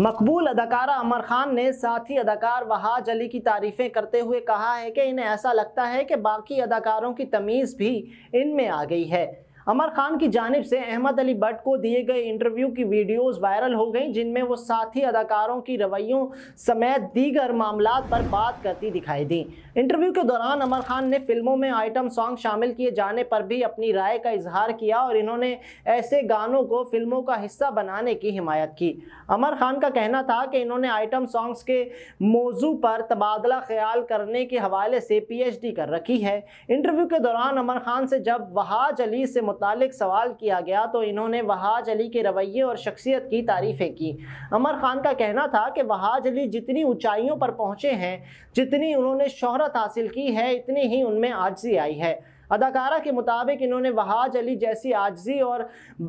मकबूल अदाकारा अमर खान ने साथी अदाकार वहाज अली की तारीफ़ें करते हुए कहा है कि इन्हें ऐसा लगता है कि बाकी अदाकारों की तमीज़ भी इनमें आ गई है अमर खान की जानब से अहमद अली भट्ट को दिए गए इंटरव्यू की वीडियोस वायरल हो गई जिनमें वो साथी अदाकारों की रवैयों समेत दीगर मामला पर बात करती दिखाई दी इंटरव्यू के दौरान अमर खान ने फिल्मों में आइटम सॉन्ग शामिल किए जाने पर भी अपनी राय का इजहार किया और इन्होंने ऐसे गानों को फिल्मों का हिस्सा बनाने की हिमायत की अमर खान का कहना था कि इन्होंने आइटम सॉन्ग्स के मौजू पर तबादला ख्याल करने के हवाले से पी कर रखी है इंटरव्यू के दौरान अमर खान से जब वहाज अली से मुतल सवाल किया गया तो इन्होंने वहाज अली के रवैये और शख्सियत की तारीफ़ें की अमर ख़ान का कहना था कि वहाज अली जितनी ऊँचाइयों पर पहुँचे हैं जितनी उन्होंने शहरत हासिल की है इतनी ही उनमें आर्जी आई है अदाकारा के मुताबिक इन्होंने वहाज अली जैसी आजजी और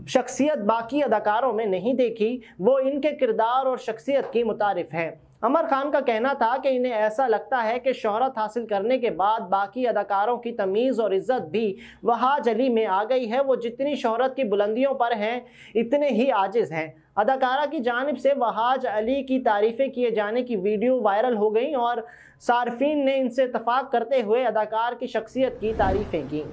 शख्सियत बाकी अदाकारों में नहीं देखी वो इनके किरदार और शख्सियत की मुतारफ़ है अमर खान का कहना था कि इन्हें ऐसा लगता है कि शहरत हासिल करने के बाद बाकी अदाकारों की तमीज़ और इज़्ज़त भी वहाज अली में आ गई है वो जितनी शहरत की बुलंदियों पर हैं इतने ही आजिज़ हैं अदाकारा की जानब से वहाज अली की तारीफ़ें किए जाने की वीडियो वायरल हो गई और सार्फिन ने इनसे इतफाक़ करते हुए अदाकार की शख्सियत की तारीफ़ें की